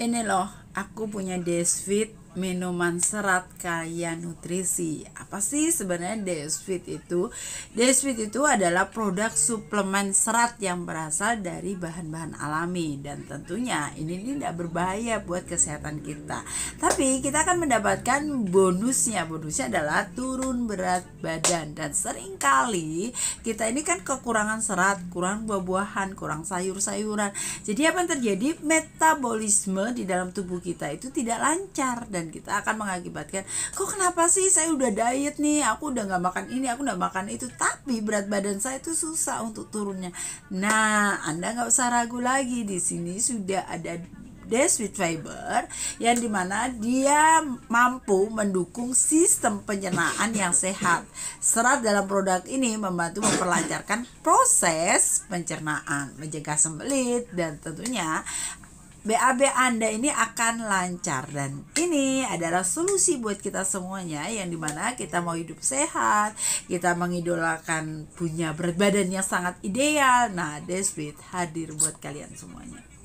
ini loh aku punya desfit minuman serat kaya nutrisi. Apa sih sebenarnya Desfit itu? Desfit itu adalah produk suplemen serat yang berasal dari bahan-bahan alami dan tentunya ini tidak berbahaya buat kesehatan kita. Tapi kita akan mendapatkan bonusnya. Bonusnya adalah turun berat badan dan seringkali kita ini kan kekurangan serat, kurang buah-buahan, kurang sayur-sayuran. Jadi apa yang terjadi? Metabolisme di dalam tubuh kita itu tidak lancar dan dan kita akan mengakibatkan kok kenapa sih saya udah diet nih aku udah nggak makan ini aku udah makan itu tapi berat badan saya itu susah untuk turunnya nah anda nggak usah ragu lagi di sini sudah ada Des with Fiber yang dimana dia mampu mendukung sistem pencernaan yang sehat. Serat dalam produk ini membantu memperlancarkan proses pencernaan, menjaga sembelit dan tentunya BAB Anda ini akan lancar dan ini adalah solusi buat kita semuanya yang dimana kita mau hidup sehat, kita mengidolakan punya berat badan yang sangat ideal. Nah, Desbit hadir buat kalian semuanya.